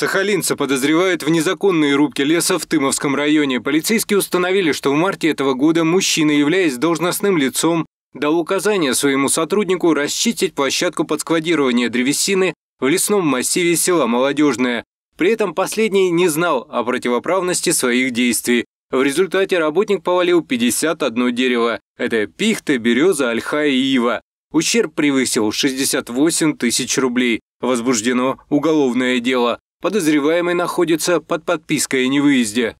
Сахалинца подозревают в незаконной рубке леса в Тымовском районе. Полицейские установили, что в марте этого года мужчина, являясь должностным лицом, дал указание своему сотруднику расчистить площадку под складирование древесины в лесном массиве села Молодежное. При этом последний не знал о противоправности своих действий. В результате работник повалил 51 дерево. Это пихта, береза, ольха и ива. Ущерб превысил 68 тысяч рублей. Возбуждено уголовное дело. Подозреваемый находится под подпиской о невыезде.